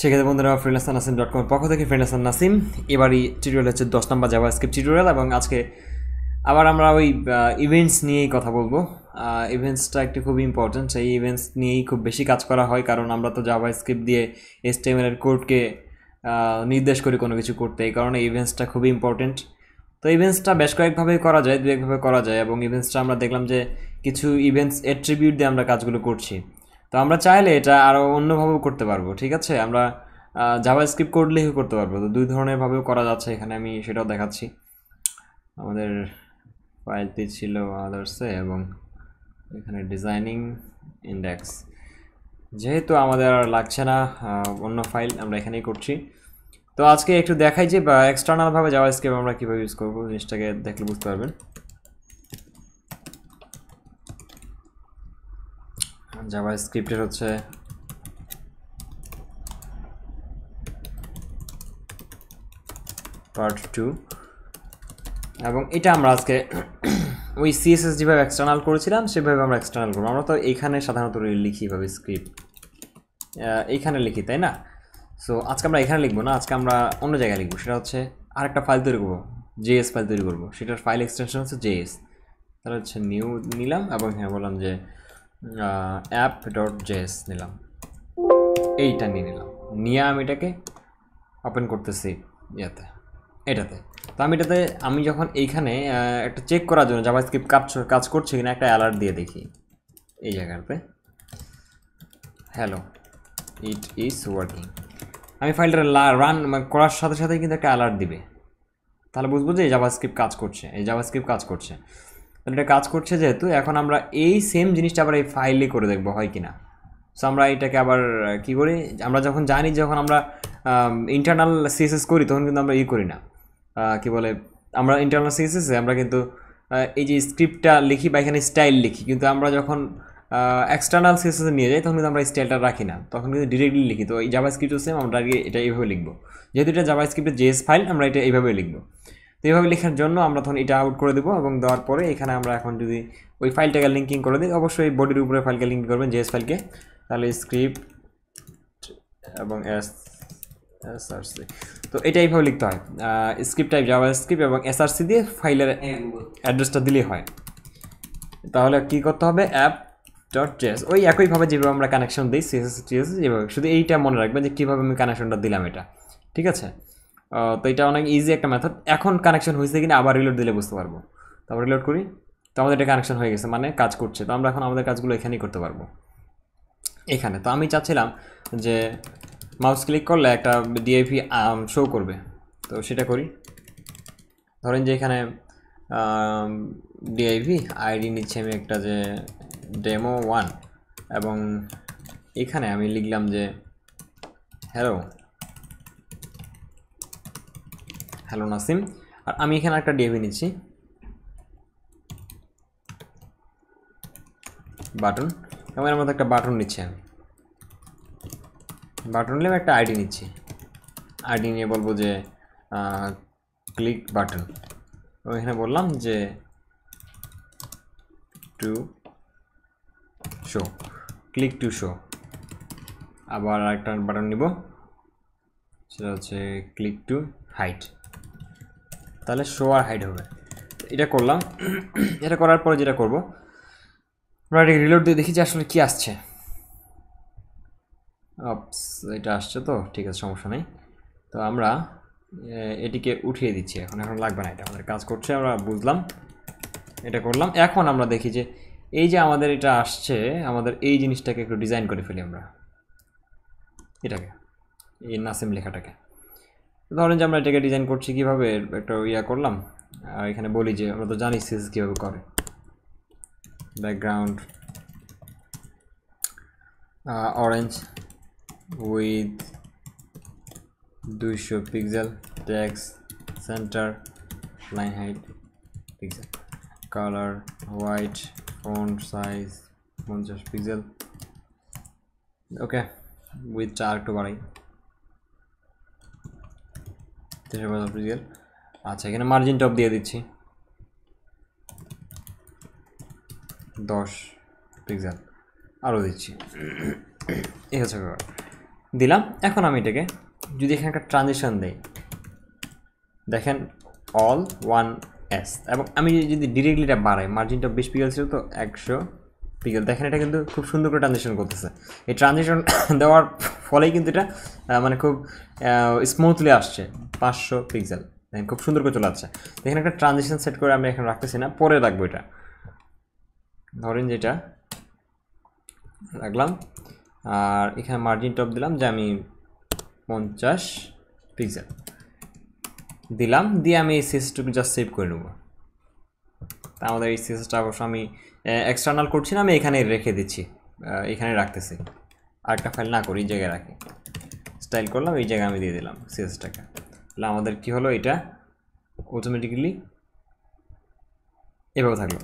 সেক্ষেত্রে বন্ধুরা ফ্রিলাসান নাসিম ডট কমের পক্ষ থেকে ফ্রিলাসান নাসিম এবারই টিউটোরিয়াল হচ্ছে দশ নম্বর যাওয়া স্ক্রিপ্ট টিউটোরিয়াল এবং আজকে আবার আমরা ওই ইভেন্টস নিয়েই কথা বলবো ইভেন্টসটা একটি খুব ইম্পর্টেন্ট সেই ইভেন্টস নিয়েই খুব বেশি কাজ করা হয় কারণ আমরা তো যাওয়া স্ক্রিপ্ট দিয়ে টেমের কোডকে নির্দেশ করি কোনো কিছু করতে এই কারণে ইভেন্টসটা খুবই ইম্পর্টেন্ট তো ইভেন্টসটা বেশ কয়েকভাবেই করা যায় দু একভাবে করা যায় এবং ইভেন্টসটা আমরা দেখলাম যে কিছু ইভেন্টস অ্যাট্রিবিউট দিয়ে আমরা কাজগুলো করছি তো আমরা চাইলে এটা আরও অন্যভাবেও করতে পারবো ঠিক আছে আমরা জাভা স্ক্রিপ্ট কোড লিখে করতে পারবো তো দুই ধরনের ভাবেও করা যাচ্ছে এখানে আমি সেটাও দেখাচ্ছি আমাদের ফাইলটি ছিল আদার্সে এবং এখানে ডিজাইনিং ইন্ডেক্স যেহেতু আমাদের আর লাগছে না অন্য ফাইল আমরা এখানেই করছি তো আজকে একটু দেখাই যে বা এক্সটার্নালভাবে জাভা স্ক্রিপ্ট আমরা কীভাবে ইউজ করবো জিনিসটাকে দেখলে বুঝতে পারবেন জাভা স্ক্রিপ্টের হচ্ছে পার্ট টু এবং এটা আমরা আজকে ওই সিএসএস যেভাবে এক্সটার্নাল করেছিলাম সেভাবে আমরা এক্সটার্নাল করবো আমরা তো এখানে সাধারণত লিখি ভাবে স্ক্রিপ্ট এইখানে লিখি তাই না সো আজকে আমরা এখানে লিখবো না আজকে আমরা অন্য জায়গায় লিখবো সেটা হচ্ছে আরেকটা ফাইল তৈরি করবো জেএস ফাইল তৈরি করবো সেটার ফাইল এক্সটেনশন হচ্ছে জেএস তাহলে হচ্ছে নিউ নিলাম এবং হ্যাঁ বললাম যে অ্যাপ ডট জেস নিলাম এইটা নিয়ে নিলাম নিয়ে আমি এটাকে ওপেন করতেছি ইয়াতে এটাতে তো আমি এটাতে আমি যখন এইখানে একটা চেক করার জন্য জাভা স্ক্রিপ্ট কাজ কাজ করছে কিনা একটা অ্যালার্ট দিয়ে দেখি এই জায়গাতে হ্যালো ইট ইজ ওয়ার্কিং আমি ফাইলটা রান মানে করার সাথে সাথে কিন্তু একটা অ্যালার্ট দিবে তাহলে বুঝবো যে এই জাভা স্ক্রিপ্ট কাজ করছে এই জাভা স্ক্রিপ্ট কাজ করছে তাহলে এটা কাজ করছে যেহেতু এখন আমরা এই সেম জিনিসটা আবার এই ফাইলে করে দেখবো হয় কি না সো আমরা এটাকে আবার কি করি আমরা যখন জানি যখন আমরা ইন্টারনাল সিএসএস করি তখন কিন্তু আমরা ই করি না কি বলে আমরা ইন্টারনাল সিএসএসে আমরা কিন্তু এই যে স্ক্রিপ্টটা লিখি বা এখানে স্টাইল লিখি কিন্তু আমরা যখন এক্সটার্নাল সিএসএসে নিয়ে যাই তখন কিন্তু আমরা স্টাইলটা রাখি না তখন কিন্তু ডিরেক্টলি লিখি তো এই জাভা স্ক্রিপ্টও সেম আমরা এটা এইভাবে লিখবো যেহেতু এটা জাভা স্ক্রিপ্টের জেএস ফাইল আমরা এটা এইভাবে লিখবো তো এইভাবে লেখার জন্য আমরা তখন এটা আউট করে দেবো এবং দেওয়ার পরে এখানে আমরা এখন যদি ওই ফাইলটাকে লিঙ্কিং করে দিই অবশ্যই বডির উপরে ফাইলকে লিঙ্ক করবেন জেএস ফাইলকে তাহলে স্ক্রিপ্ট এবং এস এসআরসি তো এটা এইভাবে লিখতে হয় স্ক্রিপ্ট টাইপ যাওয়া স্ক্রিপ্ট এবং এসআরসি দিয়ে ফাইলের অ্যাড্রেসটা দিলেই হয় তাহলে কি করতে হবে অ্যাপ ডট জেস ওই একইভাবে যেভাবে আমরা কানেকশন দিই সিএসএস টিএসএস যেভাবে শুধু এইটা মনে রাখবেন যে কীভাবে আমি কানেকশনটা দিলাম এটা ঠিক আছে তো এটা অনেক ইজি একটা মেথড এখন কানেকশন হয়েছে কিনা আবার রিলোড দিলে বুঝতে পারবো তারপর রিলোড করি তো আমাদের এটা কানেকশন হয়ে গেছে মানে কাজ করছে তো আমরা এখন আমাদের কাজগুলো এখানেই করতে পারবো এখানে তো আমি চাচ্ছিলাম যে মাউস ক্লিক করলে একটা ডিআইপি শো করবে তো সেটা করি ধরেন যে এখানে ডিআইপি আইডি নিচ্ছে আমি একটা যে ডেমো ওয়ান এবং এখানে আমি লিখলাম যে হ্যালো হ্যালো নাসিম আর আমি এখানে একটা ডিএভি নিচ্ছি বাটন এবং এর মধ্যে একটা বাটন নিচ্ছি আমি বাটন নিলে একটা আইডি নিচ্ছি আইডি নিয়ে বলবো যে ক্লিক বাটন এবং এখানে বললাম যে to show click to show আবার আরেকটা বাটন নিব সেটা হচ্ছে ক্লিক টু হাইট তাহলে শো আর হাইড হবে এটা করলাম এটা করার পরে যেটা করবো আমরা এটাকে রিলোড দিয়ে দেখি যে আসলে কি আসছে এটা আসছে তো ঠিক আছে সমস্যা নেই তো আমরা এটিকে উঠিয়ে দিচ্ছি এখন এখন লাগবে না এটা আমাদের কাজ করছে আমরা বুঝলাম এটা করলাম এখন আমরা দেখি যে এই যে আমাদের এটা আসছে আমাদের এই জিনিসটাকে একটু ডিজাইন করে ফেলি আমরা এটাকে এই নাসিম লেখাটাকে ধরেন যে আমরা এটাকে ডিজাইন করছি কিভাবে একটা ইয়া করলাম এখানে বলি যে আমরা তো জানি সিস কীভাবে করে ব্যাকগ্রাউন্ড অরেঞ্জ উইথ দুইশো pixel text centre line height pixel colour white font size পঞ্চাশ পিক্সেল ওকে উইথ আর একটু বাড়াই তেরো পাঁচ অপটিক্যাল আচ্ছা এখানে মার্জিন টপ দিয়ে দিচ্ছি দশ পিক্সেল আরও দিচ্ছি এই হচ্ছে দিলাম এখন আমি এটাকে যদি এখানে একটা ট্রানজেকশান দেই দেখেন অল ওয়ান এস এবং আমি যদি ডিরেক্টলি এটা বাড়াই মার্জিনটা বিশ পিক্সেল ছিল তো একশো পিকেল দেখেন এটা কিন্তু খুব সুন্দর করে ট্রানজেকশন করতেছে এই ট্রানজেকশন দেওয়ার ফলেই কিন্তু এটা মানে খুব স্মুথলি আসছে পাঁচশো পিক্সেল দেখেন খুব সুন্দর করে চলে আসছে দেখেন একটা ট্রানজেকশন সেট করে আমি এখন রাখতেছি না পরে রাখবো এটা ধরেন যেটা রাখলাম আর এখানে মার্জিন টপ দিলাম যে আমি পঞ্চাশ পিক্সেল দিলাম দিয়ে আমি এই সিএসটুকু জাস্ট সেভ করে নেব তা আমাদের এই সিসটা অবশ্য আমি এক্সটার্নাল করছি না আমি এখানে রেখে দিচ্ছি এখানে রাখতেছি আরেকটা ফাইল না করি এই জায়গায় রাখি স্টাইল করলাম এই জায়গায় আমি দিয়ে দিলাম সিএসটাকে তাহলে আমাদের কি হলো এটা অটোমেটিক্যালি এভাবে থাকলো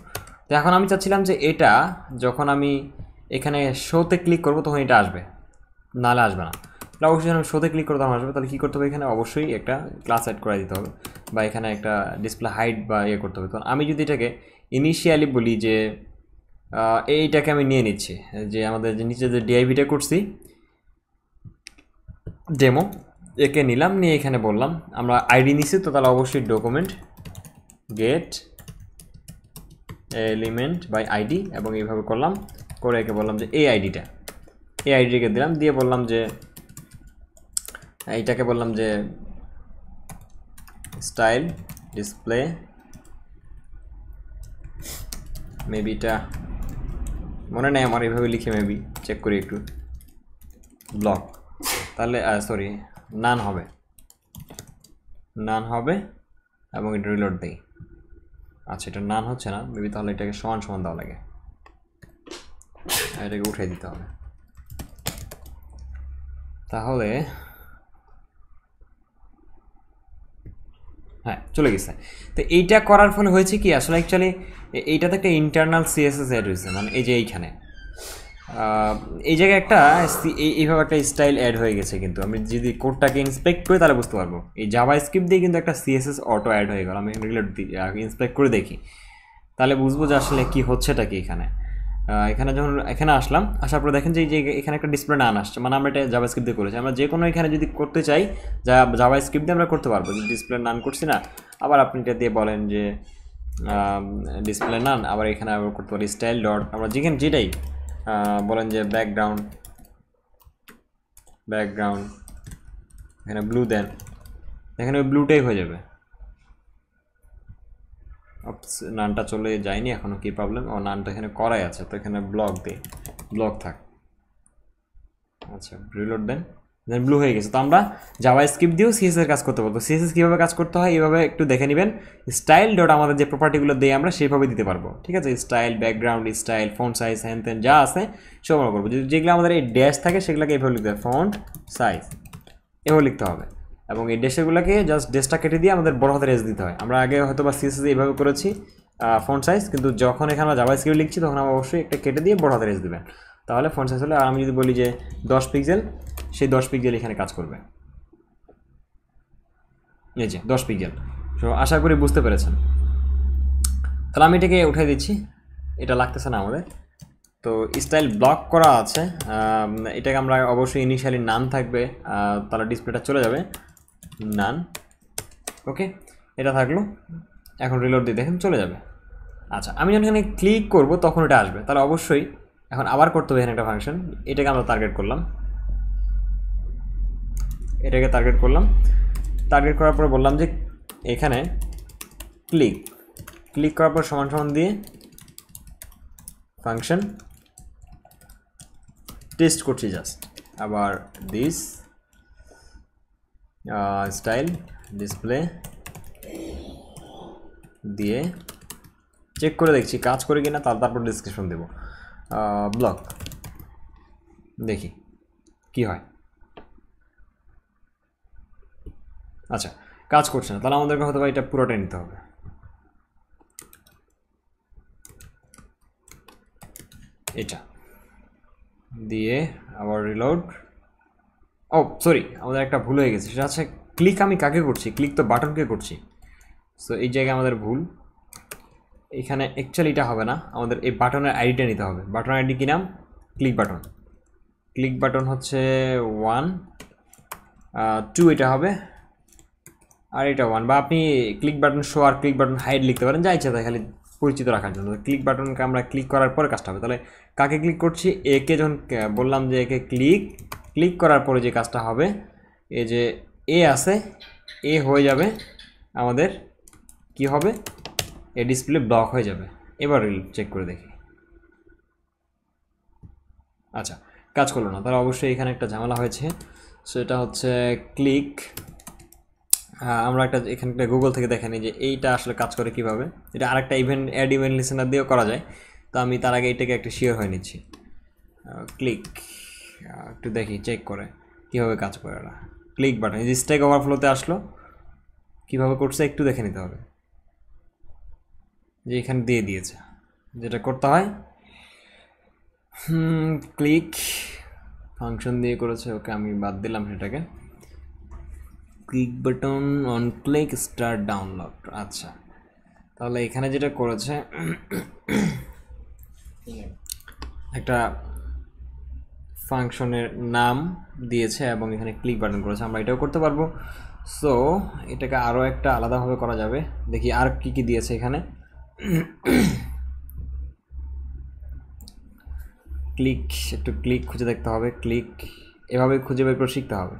তো এখন আমি চাচ্ছিলাম যে এটা যখন আমি এখানে শোতে ক্লিক করব তখন এটা আসবে নালে আসবে না তাহলে অবশ্যই আমি শোতে ক্লিক করে তখন আসবে তাহলে কী করতে হবে এখানে অবশ্যই একটা ক্লাস অ্যাড করে দিতে হবে বা এখানে একটা ডিসপ্লে হাইট বা ইয়ে করতে হবে তখন আমি যদি এটাকে ইনিশিয়ালি বলি যে এইটাকে আমি নিয়ে নিচ্ছি যে আমাদের যে নিচে যে ডিআইভিটা করছি ডেমো একে নিলাম নিয়ে এখানে বললাম আমরা আইডি নিছি তো তাহলে অবশ্যই document get element by ID এবং এইভাবে করলাম করে একে বললাম যে এই আইডিটা এই আইডিটাকে দিলাম দিয়ে বললাম যে এইটাকে বললাম যে স্টাইল ডিসপ্লে মেবিটা মনে নেই আমার এইভাবে লিখে মেবি চেক করি একটু ব্লক তাহলে সরি নান হবে নান হবে এবং এটা রিলোড দেই আচ্ছা এটা নান হচ্ছে না মেবি তাহলে এটাকে সমান সমান দেওয়া লাগে এটাকে উঠে দিতে হবে তাহলে হ্যাঁ চলে গেছে তো এইটা করার ফলে হয়েছে কি আসলে অ্যাকচুয়ালি এইটাতে একটা ইন্টারনাল সিএসএস অ্যাড হয়েছে মানে এই যে এইখানে এই জায়গায় একটা এইভাবে একটা স্টাইল অ্যাড হয়ে গেছে কিন্তু আমি যদি কোডটাকে ইন্সপেক্ট করি তাহলে বুঝতে পারবো এই জাভা স্ক্রিপ্ট দিয়ে কিন্তু একটা সিএসএস অটো অ্যাড হয়ে গেল আমি রেগুলার ইন্সপেক্ট করে দেখি তাহলে বুঝবো যে আসলে কি হচ্ছেটা কি এখানে এখানে যখন এখানে আসলাম আসার পরে দেখেন যে যে এখানে একটা ডিসপ্লে নান আসছে মানে আমরা এটা জাভা স্ক্রিপ্ট দিয়ে করেছি আমরা যে কোনো এখানে যদি করতে চাই যা জাভা স্ক্রিপ্ট দিয়ে আমরা করতে পারবো ডিসপ্লে নান করছি না আবার আপনি এটা দিয়ে বলেন যে ডিসপ্লে নান আবার এখানে আবার করতে পারি স্টাইল ডট আমরা যেখানে যেটাই বলেন যে ব্যাকগ্রাউন্ড ব্যাকগ্রাউন্ড এখানে ব্লু দেন এখানে ওই ব্লুটাই হয়ে যাবে নানটা চলে যায়নি এখনও কি প্রবলেম ও নানটা এখানে করাই আছে তো এখানে ব্লক দিই ব্লক থাক আচ্ছা রিলোড দেন দেন ব্লু হয়ে গেছে তো আমরা যাওয়া স্ক্রিপ্ট দিয়েও সিএসএর কাজ করতে পারবো সিএসএস কীভাবে কাজ করতে হয় এইভাবে একটু দেখে নেবেন স্টাইল ডট আমাদের যে প্রপার্টিগুলো দিয়ে আমরা সেইভাবে দিতে পারবো ঠিক আছে style background style font size হ্যান তেন যা আছে সব আমরা করবো যেগুলো আমাদের এই ড্যাশ থাকে সেগুলোকে এইভাবে লিখতে হবে ফোন সাইজ এভাবে লিখতে হবে এবং এই ড্যাশেগুলোকে জাস্ট ড্যাশটা কেটে দিয়ে আমাদের বড় হাতের এস দিতে হয় আমরা আগে হয়তো বা সিএসএস এইভাবে করেছি ফ্রন্ট সাইজ কিন্তু যখন এখানে আমরা জাবাই স্ক্রিপ্ট লিখছি তখন আমরা অবশ্যই একটা কেটে দিয়ে বড় হাতের এস দেবেন তাহলে ফ্রন্ট সাইজ হলে আর আমি যদি বলি যে দশ পিক্সেল সেই দশ পিক্সেল এখানে কাজ করবে এই যে দশ পিক্সেল সো আশা করি বুঝতে পেরেছেন তাহলে আমি এটাকে উঠে দিচ্ছি এটা লাগতেছে না আমাদের তো স্টাইল ব্লক করা আছে এটাকে আমরা অবশ্যই ইনিশিয়ালি নাম থাকবে তাহলে ডিসপ্লেটা চলে যাবে নান ওকে এটা থাকলো এখন রিলোড দিয়ে দেখেন চলে যাবে আচ্ছা আমি যখন এখানে ক্লিক করবো তখন এটা আসবে তাহলে অবশ্যই এখন আবার করতে হবে এখানে একটা ফাংশন এটাকে আমরা টার্গেট করলাম এটাকে টার্গেট করলাম টার্গেট করার পরে বললাম যে এখানে ক্লিক ক্লিক করার পর সমান সমান দিয়ে ফাংশন টেস্ট করছি জাস্ট আবার দিস স্টাইল ডিসপ্লে দিয়ে চেক করে দেখছি কাজ করে কিনা তার তারপর ডিসক্রিপশন দেব ব্লক দেখি কি হয় আচ্ছা কাজ করছে না তাহলে আমাদেরকে হয়তো এটা পুরোটা নিতে হবে এটা দিয়ে আবার রিলোড ও সরি আমাদের একটা ভুল হয়ে গেছে সেটা হচ্ছে ক্লিক আমি কাকে করছি ক্লিক তো বাটনকে করছি সো এই জায়গায় আমাদের ভুল এখানে অ্যাকচুয়ালি এটা হবে না আমাদের এই বাটনের আইডিটা নিতে হবে বাটন আইডি কি নাম ক্লিক বাটন ক্লিক বাটন হচ্ছে ওয়ান টু এটা হবে আর এটা ওয়ান বা আপনি ক্লিক বাটন শো আর ক্লিক বাটন হাইড লিখতে পারেন যা ইচ্ছা তাই খালি পরিচিত রাখার জন্য ক্লিক বাটনকে আমরা ক্লিক করার পরে কাজটা হবে তাহলে কাকে ক্লিক করছি একে যখন বললাম যে একে ক্লিক ক্লিক করার পরে যে কাজটা হবে এই যে এ আছে এ হয়ে যাবে আমাদের কি হবে এ ডিসপ্লে ব্লক হয়ে যাবে এবার চেক করে দেখি আচ্ছা কাজ করলো না তাহলে অবশ্যই এখানে একটা ঝামেলা হয়েছে সেটা হচ্ছে ক্লিক হ্যাঁ, আমরা একটা এখানে একটা গুগল থেকে দেখে নিই যে এইটা আসলে কাজ করে কিভাবে এটা আরেকটা ইভেন্ট অ্যাড ইভেন্ট লিসেনার দিয়েও করা যায় তো আমি তার আগে এটাকে একটা শেয়ার হয়ে নিচ্ছি ক্লিক হ্যাঁ, একটু দেখি চেক করে কীভাবে কাজ করে ওরা ক্লিক বাটন এই যে ওভারফ্লোতে আসলো কীভাবে করছে একটু দেখে নিতে হবে যে এখানে দিয়ে দিয়েছে যেটা করতে হয় ক্লিক ফাংশন দিয়ে করেছে ওকে আমি বাদ দিলাম সেটাকে click button on click start download আচ্ছা তাহলে এখানে যেটা করেছে একটা ফাংশনের নাম দিয়েছে এবং এখানে ক্লিক বাটন করেছে আমরা এটাও করতে পারবো সো এটাকে আরও একটা আলাদাভাবে করা যাবে দেখি আর কী কী দিয়েছে এখানে ক্লিক একটু ক্লিক খুঁজে দেখতে হবে ক্লিক এভাবে খুঁজে বের করে শিখতে হবে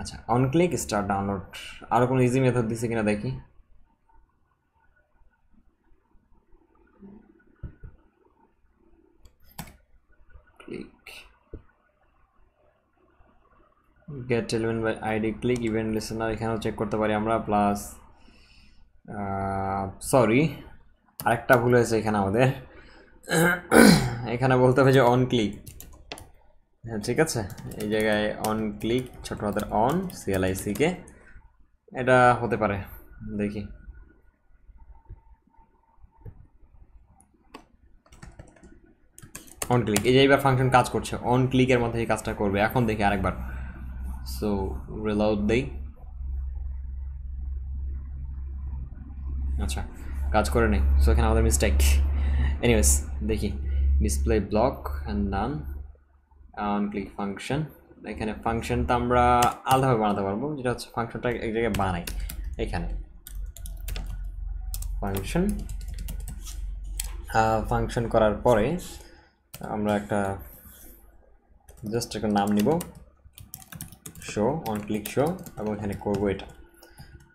আচ্ছা অন ক্লিক স্টার ডাউনলোড আরও কোনো ইজি মেথড দিছে কিনা দেখি get element by ID click event listener এখানেও চেক করতে পারি আমরা প্লাস সরি আরেকটা ভুল হয়েছে এখানে আমাদের এখানে বলতে হবে যে অন ক্লিক হ্যাঁ ঠিক আছে এই জায়গায় অন ক্লিক ছোট হাতের অন সিএলআইসিকে এটা হতে পারে দেখি অন ক্লিক এই যে এইবার ফাংশন কাজ করছে অন ক্লিকের মধ্যে এই কাজটা করবে এখন দেখি আরেকবার so reload দেই আচ্ছা কাজ করে নেই সো এখানে আমাদের মিস্টেক এনিওয়েস দেখি display block and none on click function এখানে ফাংশনটা আমরা আলাদাভাবে বানাতে পারবো যেটা হচ্ছে ফাংশনটা এক জায়গায় বানাই এখানে ফাংশন ফাংশন করার পরে আমরা একটা জাস্ট একটা নাম নিব শো অন ক্লিক শো এবং এখানে করবো এটা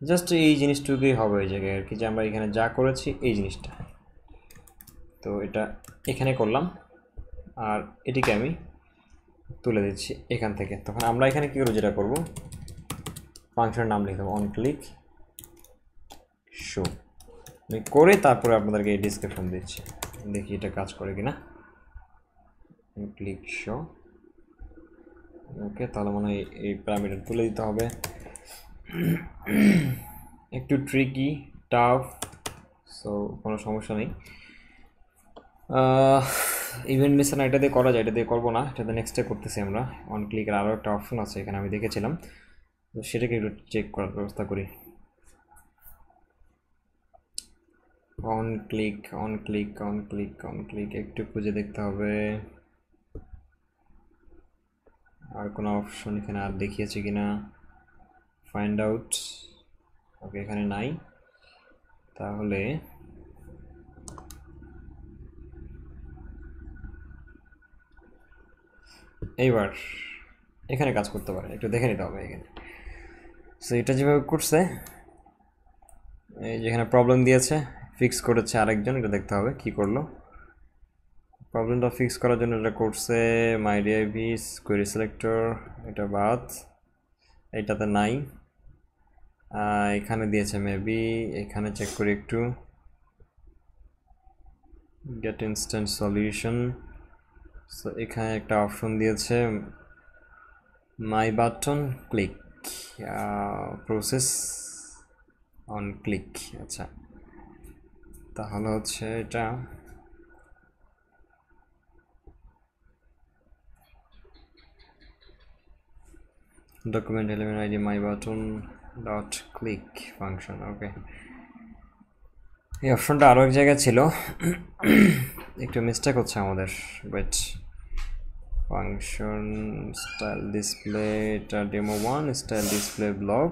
জাস্ট এই জিনিসটুকুই হবে ওই জায়গায় আর কি যে আমরা এখানে যা করেছি এই জিনিসটা তো এটা এখানে করলাম আর এটিকে আমি তুলে দিচ্ছি এখান থেকে তখন আমরা এখানে কী করবো যেটা করবো ফাংশনের নাম লিখে দেবো অন ক্লিক শো আমি করে তারপরে আপনাদেরকে এই ডিসক্রিপশন দিচ্ছি দেখি এটা কাজ করে কিনা ক্লিক শো ওকে তাহলে মনে হয় এই প্যারামিটার তুলে দিতে হবে একটু ট্রিকি টাফ সো কোনো সমস্যা নেই ইভেন্ট মিশন এটা দিয়ে করা যায় এটা দিয়ে করবো না এটা দিয়ে নেক্সটে করতেছি আমরা অন ক্লিকের আরও একটা অপশন আছে এখানে আমি দেখেছিলাম তো সেটাকে একটু চেক করার ব্যবস্থা করি on click on click on click on click একটু খুঁজে দেখতে হবে আর কোনো অপশন এখানে আর দেখিয়েছে কি না ফাইন্ড আউট ওকে এখানে নাই তাহলে এইবার এখানে কাজ করতে পারে একটু দেখে নিতে হবে এখানে সো এটা যেভাবে করছে এই যেখানে প্রবলেম দিয়েছে ফিক্স করেছে আরেকজন এটা দেখতে হবে কি করলো প্রবলেমটা ফিক্স করার জন্য এটা করছে মাই ডিআইভিস কোয়েরি সিলেক্টর এটা বাদ এটাতে নাই এখানে দিয়েছে মেবি এখানে চেক করি একটু গেট ইনস্ট্যান্ট সলিউশন সো এখানে একটা অপশন দিয়েছে my button click process on click আচ্ছা তাহলে হচ্ছে এটা document element id my button dot click function okay এই অপশনটা আরও এক জায়গায় ছিল একটু মিস্টেক হচ্ছে আমাদের বাট ফাংশন স্টাইল ডিসপ্লে এটা demo one style display block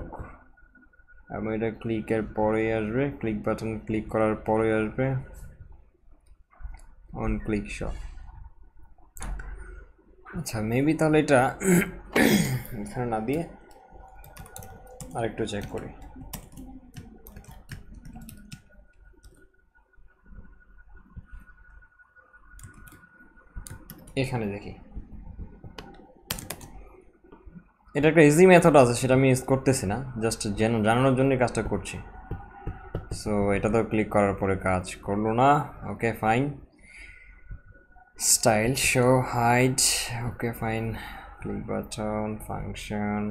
এবং এটা ক্লিকের পরে আসবে ক্লিক বাটন ক্লিক করার পরে আসবে অন ক্লিক শপ আচ্ছা মেবি তাহলে এটা এখানে না দিয়ে আরেকটু চেক করি এখানে দেখি এটা একটা ইজি মেথড আছে সেটা আমি ইউজ করতেছি না জাস্ট যেন জানানোর জন্য কাজটা করছি সো এটা তো ক্লিক করার পরে কাজ করলো না okay fine style show hide okay fine click button function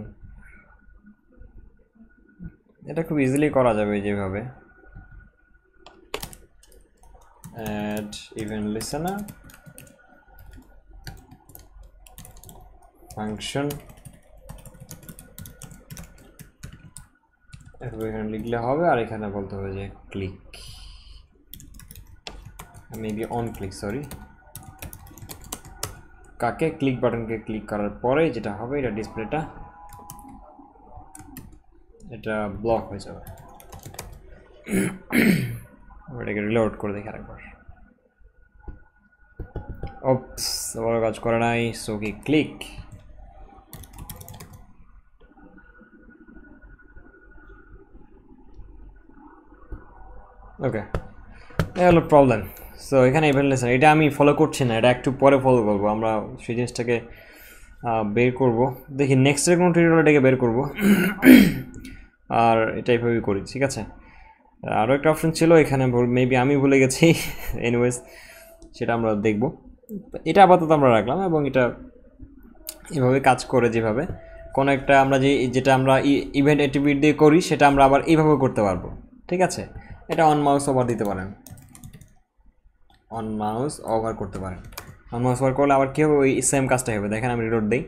এটা খুব ইজিলি করা যাবে যেভাবে add event listener function এখানে লিখলে হবে আর এখানে বলতে হবে যে click maybe on click sorry কাকে ক্লিক বাটনকে ক্লিক করার পরে যেটা হবে এটা ডিসপ্লেটা এটা ব্লক হয়ে যাবে এটাকে রিলোড করে দেখি আরেকবার অপস ভালো কাজ করে নাই সো কি ক্লিক ওকে এ হলো প্রবলেম সো এখানে ইভেন্ট এটা আমি ফলো করছি না এটা একটু পরে ফলো করবো আমরা সেই জিনিসটাকে বের করব দেখি নেক্সটের কোনো টিউটোরিয়াল এটাকে বের করব আর এটা এইভাবেই করি ঠিক আছে আরও একটা অপশন ছিল এখানে মেবি আমি ভুলে গেছি এনিওয়েজ সেটা আমরা দেখব এটা আপাতত আমরা রাখলাম এবং এটা এভাবে কাজ করে যেভাবে কোনো একটা আমরা যে যেটা আমরা ইভেন্ট অ্যাক্টিভিটি দিয়ে করি সেটা আমরা আবার এইভাবে করতে পারবো ঠিক আছে এটা অন মাউস ওভার দিতে পারেন অন মাউস ওভার করতে পারেন অন মাউস ওভার করলে আবার কী হবে ওই সেম কাজটাই হবে দেখেন আমি রিলোড দিই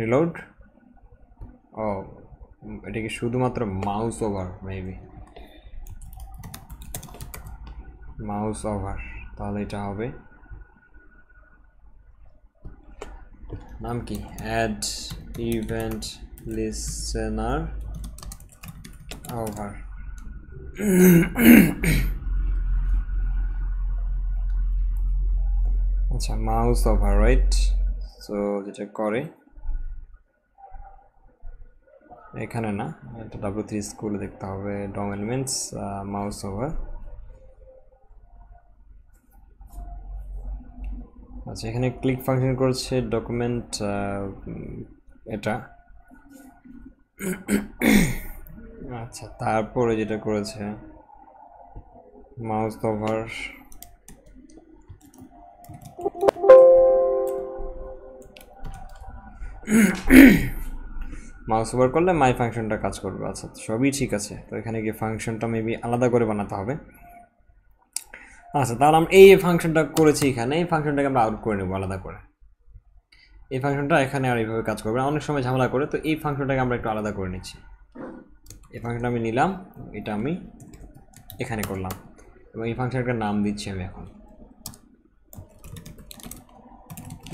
রিলোড ও এটা কি শুধুমাত্র mouse over maybe mouse over তাহলে এটা হবে নাম কি অ্যাড ইভেন্ট লিসেনার ওভার আচ্ছা মাউস ওভার রাইট সো যেটা করে এখানে না এটা ডাব্লু থ্রি স্কুলে দেখতে হবে ডম এলিমেন্টস মাউস ওভার আচ্ছা এখানে ক্লিক ফাংশন করছে ডকুমেন্ট uh, এটা আচ্ছা তারপরে যেটা করেছে মাউস ওভার মাউস ওভার করলে মাই ফাংশনটা কাজ করবে আচ্ছা সবই ঠিক আছে তো এখানে গিয়ে ফাংশনটা মেবি আলাদা করে বানাতে হবে আচ্ছা তাহলে আমরা এই ফাংশনটা করেছি এখানে এই ফাংশনটাকে আমরা আউট করে নেব আলাদা করে এই ফাংশনটা এখানে আর এইভাবে কাজ করবে অনেক সময় ঝামেলা করে তো এই ফাংশনটাকে আমরা একটু আলাদা করে নিচ্ছি এই ফাংশনটা আমি নিলাম এটা আমি এখানে করলাম এবং এই ফাংশনটার নাম দিচ্ছি আমি এখন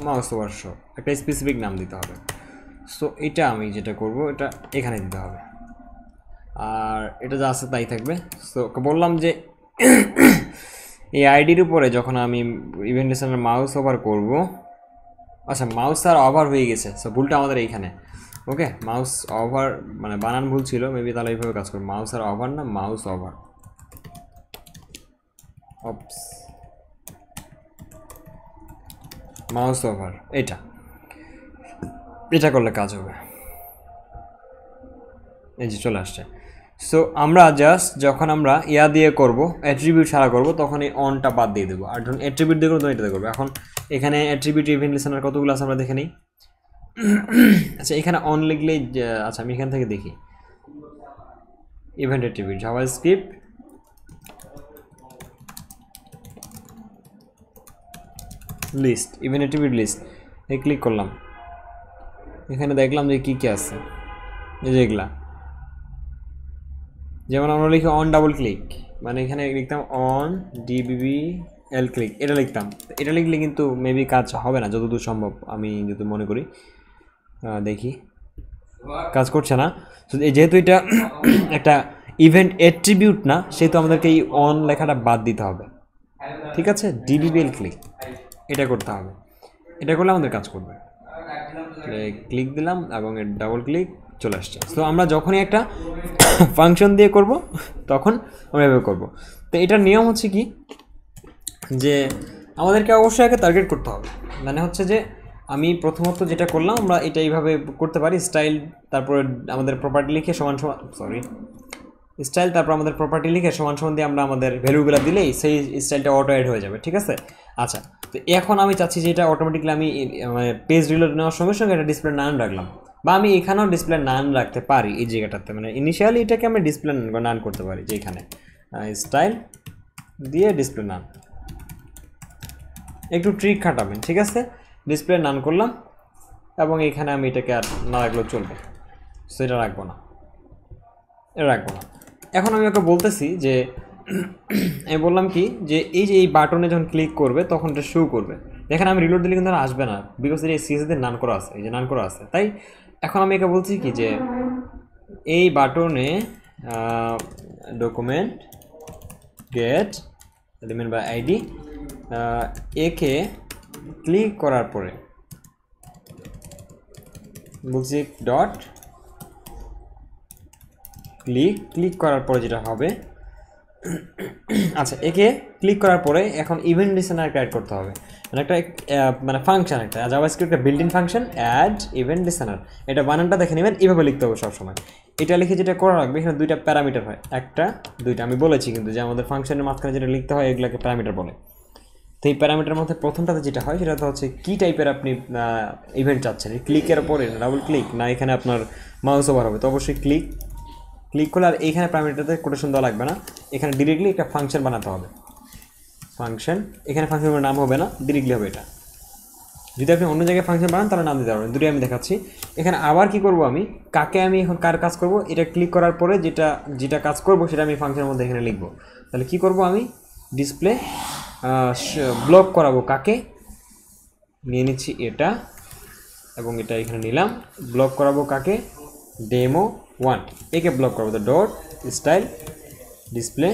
মাউস শো একটা স্পেসিফিক নাম দিতে হবে সো এটা আমি যেটা করব এটা এখানে দিতে হবে আর এটা যা আছে তাই থাকবে সো বললাম যে এই আইডির উপরে যখন আমি ইভেন্ট সেন্টার মাউস ওভার করব আচ্ছা মাউস আর ওভার হয়ে গেছে সো ভুলটা আমাদের এইখানে ওকে মাউস ওভার মানে বানান ভুল ছিল মেবি তাহলে এইভাবে কাজ করবো মাউস আর ওভার না mouse over oops mouse over এটা এটা করলে কাজ হবে এই যে চলে আসছে সো আমরা জাস্ট যখন আমরা ইয়া দিয়ে করব অ্যাট্রিবিউট ছাড়া করব তখন এই অনটা বাদ দিয়ে দেবো আর ধরুন অ্যাট্রিবিউট দিয়ে করবো তখন করবো এখন এখানে অ্যাট্রিবিউট ইভেন্ট লিসেনার কতগুলো আছে আমরা দেখে নিই আচ্ছা এখানে অন লিখলেই আচ্ছা আমি এখান থেকে দেখি event attribute JavaScript list এটিভিট লিস্ট এ ক্লিক করলাম এখানে দেখলাম যে কী কী আছে এই যে এগুলা যেমন আমরা লিখি অন ডাবল ক্লিক মানে এখানে লিখতাম অন ডিবিবি এল ক্লিক এটা লিখতাম এটা লিখলে কিন্তু মেবি কাজ হবে না যতদূর সম্ভব আমি যদি মনে করি দেখি কাজ করছে না যেহেতু এটা একটা ইভেন্ট অ্যাট্রিবিউট না সেহেতু আমাদেরকে এই অন লেখাটা বাদ দিতে হবে ঠিক আছে ডিবিবিএল ক্লিক এটা করতে হবে এটা করলে আমাদের কাজ করবে ক্লিক দিলাম এবং ডাবল ক্লিক চলে আসছে তো আমরা যখনই একটা ফাংশন দিয়ে করব তখন আমরা এভাবে করবো তো এটার নিয়ম হচ্ছে কি যে আমাদেরকে অবশ্যই আগে টার্গেট করতে হবে মানে হচ্ছে যে আমি প্রথমত যেটা করলাম আমরা এটা এইভাবে করতে পারি স্টাইল তারপরে আমাদের প্রপার্টি লিখে সমান সমান সরি স্টাইল তারপর আমাদের প্রপার্টি লিখে সমান সমান দিয়ে আমরা আমাদের ভ্যালুগুলো দিলেই সেই স্টাইলটা অটো অ্যাড হয়ে যাবে ঠিক আছে আচ্ছা তো এখন আমি চাচ্ছি যে এটা অটোমেটিকলি আমি মানে পেজ রিলোড নেওয়ার সঙ্গে সঙ্গে এটা ডিসপ্লে নান রাখলাম বা আমি এখানেও ডিসপ্লে নান রাখতে পারি এই জায়গাটাতে মানে ইনিশিয়ালি এটাকে আমি ডিসপ্লে নান করতে পারি যে এখানে স্টাইল দিয়ে ডিসপ্লে নান একটু ট্রিক খাটাবেন ঠিক আছে ডিসপ্লে নান করলাম এবং এখানে আমি এটাকে আর না রাখলেও চলবে সেটা রাখবো না রাখবো না এখন আমি ওকে বলতেছি যে আমি বললাম কি যে এই যে এই বাটনে যখন ক্লিক করবে তখন এটা শু করবে দেখেন আমি রিলোড দিলে কিন্তু আসবে না বিকজ এই সিএসদের নান করা আছে এই যে নান করা আছে তাই এখন আমি একে বলছি কি যে এই বাটনে document get element by ID একে ক্লিক করার পরে বলছি ডট ক্লিক ক্লিক করার পরে যেটা হবে আচ্ছা একে ক্লিক করার পরে এখন ইভেন্ট লিসেনার অ্যাড করতে হবে মানে একটা মানে ফাংশন একটা জাভাস্ক্রিপ্ট একটা built in function add event listener এটা বানানটা দেখে নেবেন এভাবে লিখতে হবে সবসময় এটা লিখে যেটা করা লাগবে এখানে দুইটা প্যারামিটার হয় একটা দুইটা আমি বলেছি কিন্তু যে আমাদের ফাংশনের মাঝখানে যেটা লিখতে হয় এগুলোকে প্যারামিটার বলে তো এই প্যারামিটার মধ্যে প্রথমটাতে যেটা হয় সেটা হচ্ছে কী টাইপের আপনি ইভেন্ট চাচ্ছেন ক্লিকের পরে ডাবল ক্লিক না এখানে আপনার মাউস ওভার হবে তো অবশ্যই ক্লিক ক্লিক করলে আর এইখানে প্যারামিটারতে কোটেশন দেওয়া লাগবে না এখানে ডিরেক্টলি একটা ফাংশন বানাতে হবে ফাংশন এখানে ফাংশনের নাম হবে না ডিরেক্টলি হবে এটা যদি আপনি অন্য জায়গায় ফাংশন বানান তাহলে নাম দিতে পারবেন দুটোই আমি দেখাচ্ছি এখানে আবার কি করব আমি কাকে আমি এখন কার কাজ করব এটা ক্লিক করার পরে যেটা যেটা কাজ করব সেটা আমি ফাংশনের মধ্যে এখানে লিখব তাহলে কি করব আমি ডিসপ্লে ব্লক করাবো কাকে নিয়ে নিচ্ছি এটা এবং এটা এখানে নিলাম ব্লক করাবো কাকে ডেমো ওয়ান একে ব্লক করবো তো ডট স্টাইল ডিসপ্লে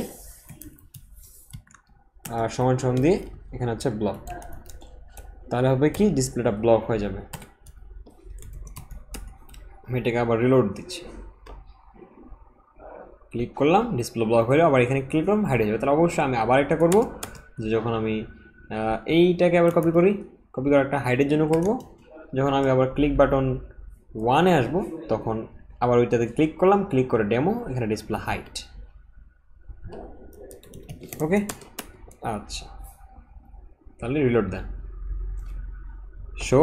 আর সমান সমান দিয়ে এখানে হচ্ছে ব্লক তাহলে হবে কি ডিসপ্লেটা ব্লক হয়ে যাবে আমি এটাকে আবার রিলোড দিচ্ছি ক্লিক করলাম ডিসপ্লে ব্লক হয়ে আবার এখানে ক্লিক করলাম হারিয়ে যাবে তাহলে অবশ্যই আমি আবার একটা করব যে যখন আমি এইটাকে আবার কপি করি কপি করে একটা হাইডের জন্য করব যখন আমি আবার ক্লিক বাটন ওয়ানে আসব তখন আবার ওইটাতে ক্লিক করলাম ক্লিক করে ডেমো এখানে ডিসপ্লে হাইট ওকে আচ্ছা তাহলে রিলোড দেন শো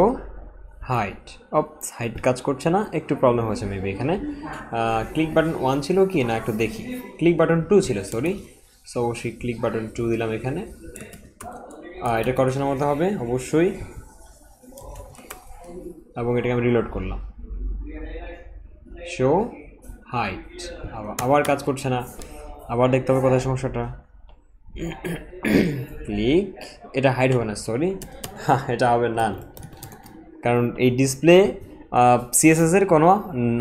হাইট অপ হাইট কাজ করছে না একটু প্রবলেম হয়েছে মেবি এখানে ক্লিক বাটন ওয়ান ছিল কি না একটু দেখি ক্লিক বাটন টু ছিল সরি সো অবশ্যই ক্লিক বাটন টু দিলাম এখানে এটা করেশনের মধ্যে হবে অবশ্যই এবং এটাকে আমি রিলোড করলাম শো হাইট আবার আবার কাজ করছে না আবার দেখতে হবে কোথায় সমস্যাটা ক্লিক এটা হাইট হবে না সরি হ্যাঁ এটা হবে নান কারণ এই ডিসপ্লে সিএসএসের কোনো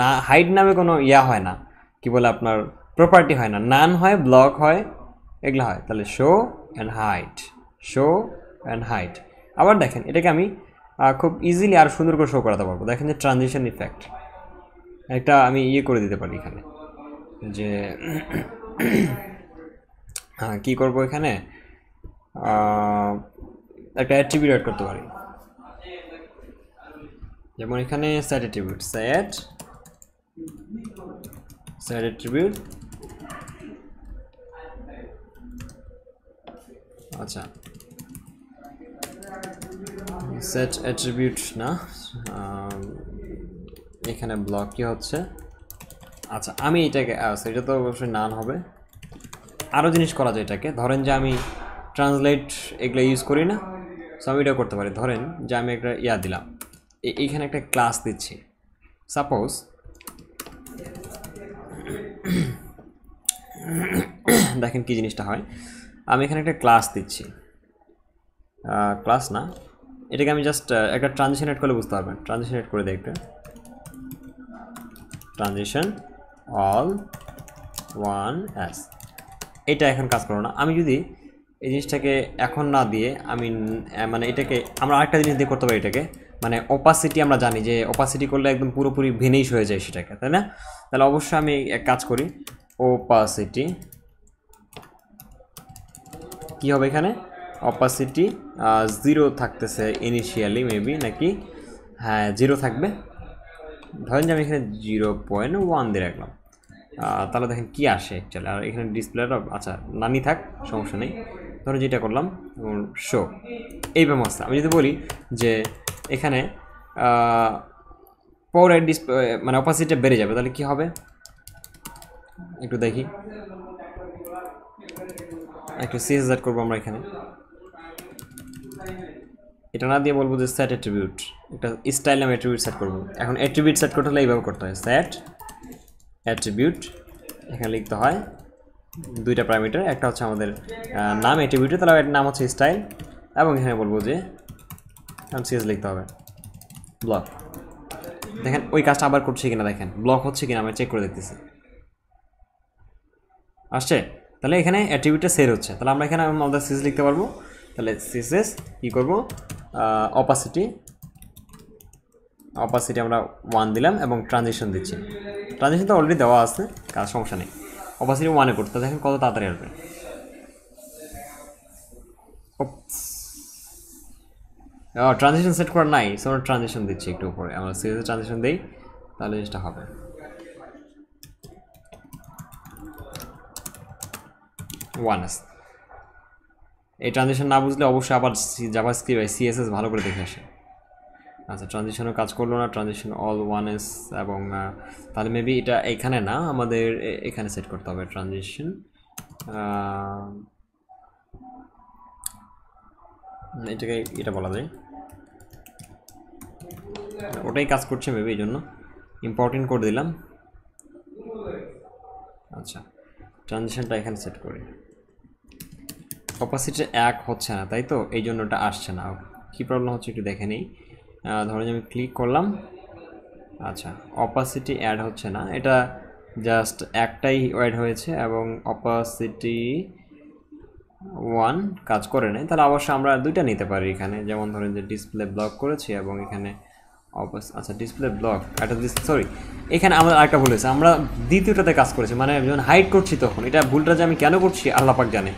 না হাইট নামে কোনো ইয়া হয় না কি বলে আপনার প্রপার্টি হয় না নান হয় ব্লক হয় এগুলো হয় তাহলে show and hide show and hide আবার দেখেন এটাকে আমি খুব ইজিলি আর সুন্দর করে শো করাতে পারবো দেখেন যে ট্রানজিশন ইফেক্ট একটা আমি ইয়ে করে দিতে পারি এখানে যে হ্যাঁ কী করবো এখানে একটা অ্যাট্রিবিউট অ্যাড করতে পারি যেমন এখানে স্যাট অ্যাট্রিবিউট স্যাট স্যাট অ্যাট্রিবিউট আচ্ছা স্যাট অ্যাট্রিবিউট না এখানে ব্লক কি হচ্ছে আচ্ছা আমি এটাকে আচ্ছা এটা তো অবশ্যই নান হবে আরও জিনিস করা যায় এটাকে ধরেন যে আমি ট্রান্সলেট এগুলো ইউজ করি না সো আমি এটা করতে পারি ধরেন যে আমি একটা ইয়া দিলাম এইখানে একটা ক্লাস দিচ্ছি সাপোজ দেখেন কি জিনিসটা হয় আমি এখানে একটা ক্লাস দিচ্ছি ক্লাস না এটাকে আমি জাস্ট একটা এড করলে বুঝতে পারবেন এড করে দেখবেন ট্রানজিশন অল ওয়ান অ্যাস এটা এখন কাজ করবো না আমি যদি এই জিনিসটাকে এখন না দিয়ে আমি মানে এটাকে আমরা আরেকটা জিনিস দিয়ে করতে পারি এটাকে মানে ওপাসিটি আমরা জানি যে ওপাসিটি করলে একদম পুরোপুরি ভিনিশ হয়ে যায় সেটাকে তাই না তাহলে অবশ্যই আমি এক কাজ করি ওপাসিটি কি হবে এখানে অপাসিটি জিরো থাকতেছে ইনিশিয়ালি মেবি নাকি হ্যাঁ জিরো থাকবে ধরেন যে আমি এখানে জিরো পয়েন্ট ওয়ান দিয়ে রাখলাম তাহলে দেখেন কি আসে অ্যাকচুয়ালি আর এখানে ডিসপ্লেটা আচ্ছা নামি থাক সমস্যা নেই ধরো যেটা করলাম শো এই ব্যবস্থা আমি যদি বলি যে এখানে পাওয়ার ডিসপ্লে মানে অপাসিটিটা বেড়ে যাবে তাহলে কি হবে একটু দেখি একটু সিএস করবো আমরা এখানে এটা না দিয়ে বলবো যে স্যাট অ্যাট্রিবিউট এটা স্টাইল আমি অ্যাট্রিবিউট সেট করবো এখন অ্যাট্রিবিউট সেট করতে হলে এইভাবে করতে হয় স্যাট অ্যাট্রিবিউট এখানে লিখতে হয় দুইটা প্যারামিটার একটা হচ্ছে আমাদের নাম অ্যাট্রিবিউটে তাহলে এটার নাম হচ্ছে স্টাইল এবং এখানে বলবো যে এখন সিএস লিখতে হবে ব্লক দেখেন ওই কাজটা আবার করছে কিনা দেখেন ব্লক হচ্ছে কিনা আমি চেক করে দেখতেছি আসছে তাহলে এখানে অ্যাট্রিবিউটটা সেট হচ্ছে তাহলে আমরা এখানে আমাদের সিএস লিখতে পারবো তাহলে সিএসএস কী করবো অপাসিটি অপাসিটি আমরা ওয়ান দিলাম এবং ট্রানজেকশন দিচ্ছি ট্রানজেকশন তো অলরেডি দেওয়া আছে কার সমস্যা নেই অপাসিটি ওয়ানে করতে দেখেন কত তাড়াতাড়ি আসবে ট্রানজেকশন সেট করা নাই আমরা ট্রানজেকশন দিচ্ছি একটু উপরে আমরা সিএসএস ট্রানজেকশন দিই তাহলে জিনিসটা হবে ওয়ান আসতে এই ট্রানজেকশন না বুঝলে অবশ্যই আবার জাভা স্ক্রিপ্ট সিএসএস ভালো করে দেখে আসে আচ্ছা ট্রানজেকশনও কাজ করলো না ট্রানজেকশন অল ওয়ান এস এবং তাহলে মেবি এটা এখানে না আমাদের এখানে সেট করতে হবে ট্রানজেকশন এটাকে এটা বলা যায় ওটাই কাজ করছে মেবি এই জন্য ইম্পর্টেন্ট করে দিলাম আচ্ছা ট্রানজেকশনটা এখানে সেট করি অপাসিটে এক হচ্ছে না তাই তো এই জন্য ওটা আসছে না কি প্রবলেম হচ্ছে একটু দেখে নিই ধরুন আমি ক্লিক করলাম আচ্ছা অপাসিটি অ্যাড হচ্ছে না এটা জাস্ট একটাই অ্যাড হয়েছে এবং অপাসিটি ওয়ান কাজ করে নেয় তাহলে অবশ্য আমরা দুইটা নিতে পারি এখানে যেমন ধরেন যে ডিসপ্লে ব্লক করেছি এবং এখানে অপাস আচ্ছা ডিসপ্লে ব্লক একটা সরি এখানে আমাদের আরেকটা ভুল হয়েছে আমরা দ্বিতীয়টাতে কাজ করেছি মানে যখন হাইট করছি তখন এটা ভুলটা যে আমি কেন করছি আল্লাপাক জানে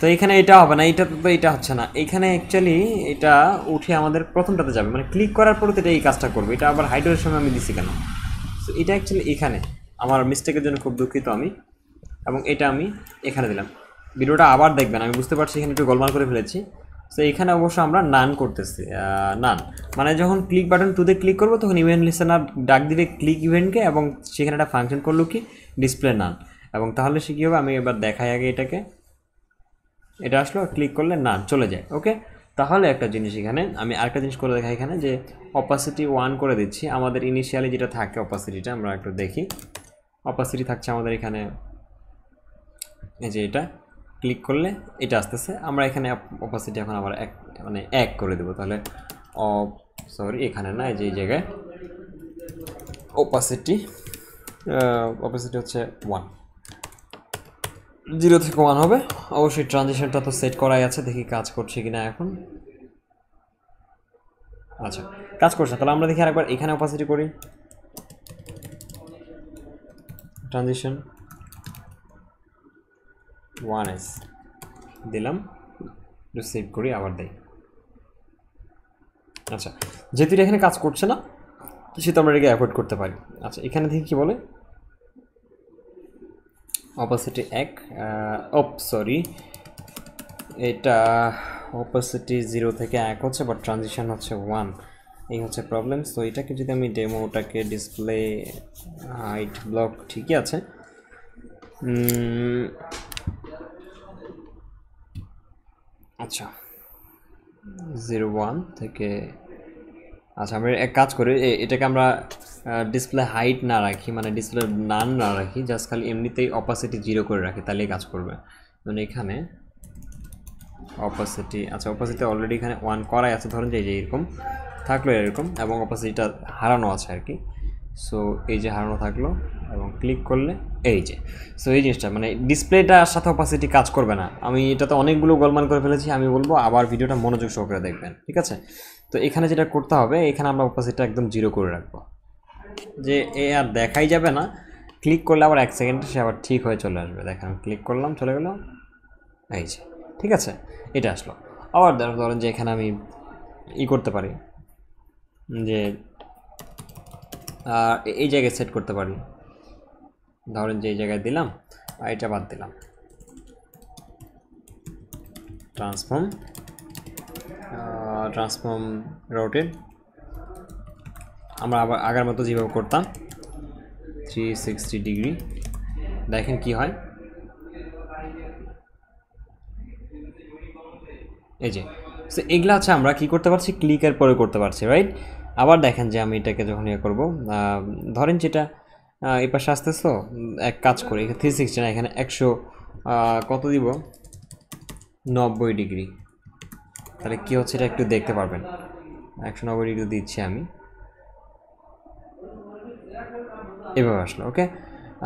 তো এখানে এটা হবে না এটা তো এটা হচ্ছে না এখানে অ্যাকচুয়ালি এটা উঠে আমাদের প্রথমটাতে যাবে মানে ক্লিক করার পরে তো এটা এই কাজটা করবে এটা আবার হাইডোর সময় আমি দিছি কেন তো এটা অ্যাকচুয়ালি এখানে আমার মিস্টেকের জন্য খুব দুঃখিত আমি এবং এটা আমি এখানে দিলাম ভিডিওটা আবার দেখবেন আমি বুঝতে পারছি এখানে একটু গোলমাল করে ফেলেছি তো এখানে অবশ্য আমরা নান করতেছি নান মানে যখন ক্লিক বাটন টুতে ক্লিক করবো তখন ইভেন্ট লিসেনার ডাক দিবে ক্লিক ইভেন্টকে এবং সেখানে একটা ফাংশন করলো কি ডিসপ্লে নান এবং তাহলে সে কী হবে আমি এবার দেখাই আগে এটাকে এটা আসলো ক্লিক করলে না চলে যায় ওকে তাহলে একটা জিনিস এখানে আমি আরেকটা জিনিস করে দেখাই এখানে যে অপাসিটি ওয়ান করে দিচ্ছি আমাদের ইনিশিয়ালি যেটা থাকে অপাসিটিটা আমরা একটু দেখি অপাসিটি থাকছে আমাদের এখানে এই যে এটা ক্লিক করলে এটা আসতেছে আমরা এখানে অপাসিটি এখন আবার এক মানে এক করে দেবো তাহলে অপ সরি এখানে না যে এই জায়গায় অপাসিটি অপাসিটি হচ্ছে ওয়ান জিরো থেকে ওয়ান হবে অবশ্যই ট্রানজেকশনটা তো সেট করাই আছে দেখি কাজ করছে কিনা এখন আচ্ছা কাজ করছে তাহলে আমরা দেখি আরেকবার এখানে অপাসিটি করি ট্রানজেকশন ওয়ান এস দিলাম সেভ করি আবার দেই আচ্ছা যেহেতু এখানে কাজ করছে না সেহেতু আমরা এটাকে অ্যাভয়েড করতে পারি আচ্ছা এখানে দেখি কী বলে অপোসিটি এক অপ সরি এটা অপোসিটি জিরো থেকে এক হচ্ছে বাট ট্রানজিশান হচ্ছে ওয়ান এই হচ্ছে প্রবলেম তো এটাকে যদি আমি ডেমোটাকে ডিসপ্লে হাইট ব্লক ঠিকই আছে আচ্ছা জিরো ওয়ান থেকে আচ্ছা আমরা এক কাজ করি এটাকে আমরা ডিসপ্লে হাইট না রাখি মানে ডিসপ্লে নান না রাখি জাস্ট খালি এমনিতেই অপাসিটি জিরো করে রাখি তাহলেই কাজ করবে মানে এখানে অপাসিটি আচ্ছা অপাসিটি অলরেডি এখানে ওয়ান করাই আছে ধরুন যে এরকম থাকলো এরকম এবং অপাসিটিটা হারানো আছে আর কি সো এই যে হারানো থাকলো এবং ক্লিক করলে এই যে সো এই জিনিসটা মানে ডিসপ্লেটার সাথে অপাসিটি কাজ করবে না আমি এটাতে অনেকগুলো গোলমান করে ফেলেছি আমি বলবো আবার ভিডিওটা মনোযোগ সহকারে দেখবেন ঠিক আছে তো এখানে যেটা করতে হবে এখানে আমরা অপোজিটটা একদম জিরো করে রাখবো যে এ আর দেখাই যাবে না ক্লিক করলে আবার এক সেকেন্ডে সে আবার ঠিক হয়ে চলে আসবে দেখেন ক্লিক করলাম চলে গেল এই যে ঠিক আছে এটা আসলো আবার ধরেন যে এখানে আমি ই করতে পারি যে এই জায়গায় সেট করতে পারি ধরেন যে এই জায়গায় দিলাম আর এটা বাদ দিলাম ট্রান্সফর্ম ট্রান্সফর্ম রোটেড আমরা আবার আগের মতো যেভাবে করতাম থ্রি সিক্সটি ডিগ্রি দেখেন কি হয় এই যে সো এগুলো আছে আমরা কি করতে পারছি ক্লিকের পরে করতে পারছি রাইট আবার দেখেন যে আমি এটাকে যখন ইয়ে করবো ধরেন যেটা এই পাশে আসতেছো এক কাজ করি থ্রি সিক্সটি না এখানে একশো কত দিব নব্বই ডিগ্রি তাহলে কী হচ্ছে এটা একটু দেখতে পারবেন একশো নব্বই ডিগ্রি দিচ্ছি আমি এভাবে আসলো ওকে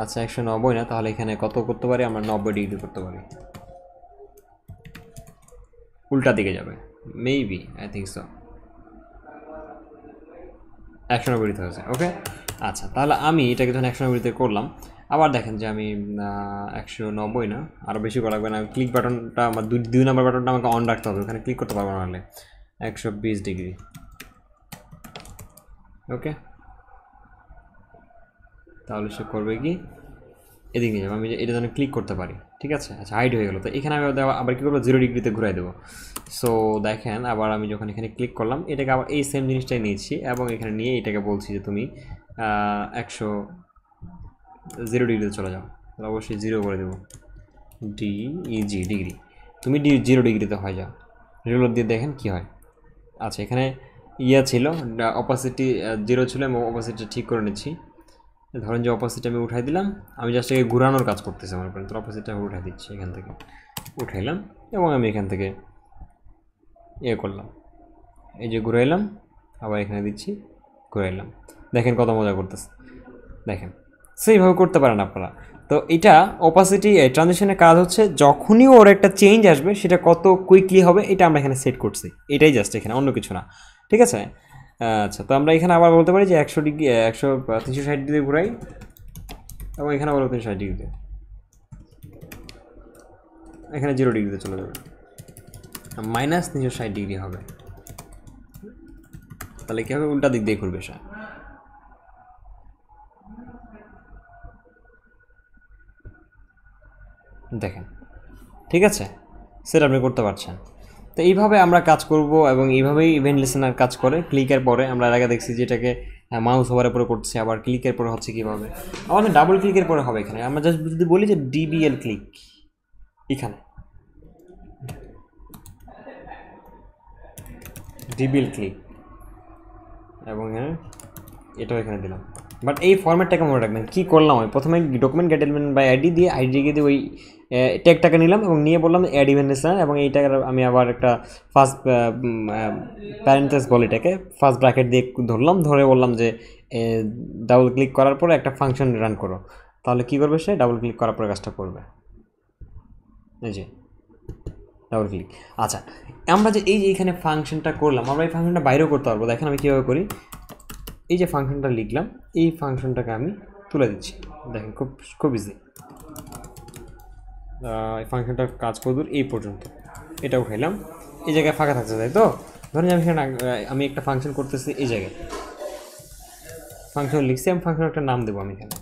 আচ্ছা একশো নব্বই না তাহলে এখানে কত করতে পারি আমরা নব্বই ডিগ্রি করতে পারি উল্টা দিকে যাবে মেবি আই থিঙ্ক সো একশো নব্বইতে হয়েছে ওকে আচ্ছা তাহলে আমি এটাকে যখন একশো নব্বইতে করলাম আবার দেখেন যে আমি একশো নব্বই না আরও বেশি করা লাগবে না ক্লিক বাটনটা আমার দুই দুই নম্বর বাটনটা আমাকে অন রাখতে হবে ওখানে ক্লিক করতে পারবো না হলে একশো বিশ ডিগ্রি ওকে তাহলে সে করবে কি এদিকে যাবো আমি এটা যেন ক্লিক করতে পারি ঠিক আছে আচ্ছা হাইট হয়ে গেলো তো এখানে আমি আবার কী করবো জিরো ডিগ্রিতে ঘুরাই দেবো সো দেখেন আবার আমি যখন এখানে ক্লিক করলাম এটাকে আবার এই সেম জিনিসটাই নিয়েছি এবং এখানে নিয়ে এটাকে বলছি যে তুমি একশো জিরো ডিগ্রিতে চলে যাও তাহলে অবশ্যই জিরো করে দেবো ডি ইজি ডিগ্রি তুমি ডি জিরো ডিগ্রিতে হয়ে যাও রেগুলার দিয়ে দেখেন কি হয় আচ্ছা এখানে ইয়া e ছিল অপাসিটি e, জিরো ছিল আমি অপাসিটিটা ঠিক করে নিচ্ছি ধরেন যে অপাসিটি আমি উঠাই দিলাম আমি জাস্ট একে ঘুরানোর কাজ করতেছি আমার করেন তো অপাসিটটা উঠাই দিচ্ছি এখান থেকে উঠাইলাম এবং আমি এখান থেকে ইয়ে করলাম এই যে ঘুরাইলাম আবার এখানে দিচ্ছি ঘুরাইলাম দেখেন কত মজা করতেছে দেখেন সো এইভাবে করতে পারেন আপনারা তো এটা অপাসিটি ট্রানজেকশনের কাজ হচ্ছে যখনই ওর একটা চেঞ্জ আসবে সেটা কত কুইকলি হবে এটা আমরা এখানে সেট করছি এটাই জাস্ট এখানে অন্য কিছু না ঠিক আছে আচ্ছা তো আমরা এখানে আবার বলতে পারি যে একশো ডিগ্রি একশো তিনশো ষাট ডিগ্রি ঘুরাই এবং এখানে আবার তিনশো ষাট ডিগ্রিতে এখানে জিরো ডিগ্রিতে চলে যাবে মাইনাস তিনশো ষাট ডিগ্রি হবে তাহলে কী হবে উল্টা দিক দিয়ে ঘুরবে সে দেখেন ঠিক আছে সেটা আপনি করতে পারছেন তো এইভাবে আমরা কাজ করব এবং এইভাবেই ইভেন্ট লিসেনার কাজ করে ক্লিকের পরে আমরা আগে দেখছি যেটাকে মাউস ওভারের পরে করছে আবার ক্লিকের পরে হচ্ছে কীভাবে আমাদের ডাবল ক্লিকের পরে হবে এখানে আমরা জাস্ট যদি বলি যে ডিবিএল ক্লিক এখানে ডিবিএল ক্লিক এবং এটাও এখানে দিলাম বাট এই ফর্ম্যাটটাকে মনে রাখবেন কী করলাম আমি প্রথমে ডকুমেন্ট গেটেলমেন্ট বা আইডি দিয়ে আইডি দিয়ে ওই ট্যাগটাকে নিলাম এবং নিয়ে বললাম অ্যাড ইভেন্টেশন এবং এইটাকে আমি আবার একটা ফার্স্ট প্যারেন্টেস বলি এটাকে ফার্স্ট ব্র্যাকেট দিয়ে ধরলাম ধরে বললাম যে ডাবল ক্লিক করার পরে একটা ফাংশন রান করো তাহলে কী করবে সে ডাবল ক্লিক করার পরে কাজটা করবে এই যে ডাবল ক্লিক আচ্ছা আমরা যে এই যে এখানে ফাংশনটা করলাম আমরা এই ফাংশনটা বাইরেও করতে পারবো দেখেন আমি কীভাবে করি এই যে ফাংশনটা লিখলাম এই ফাংশনটাকে আমি তুলে দিচ্ছি দেখেন খুব খুব ইজি এই ফাংশনটা কাজ দূর এই পর্যন্ত এটা উঠাইলাম এই জায়গায় ফাঁকা থাকছে তাই তো ধরেন আমি সেখানে আমি একটা ফাংশন করতেছি এই জায়গায় ফাংশন লিখছি আমি ফাংশন একটা নাম দেবো আমি এখানে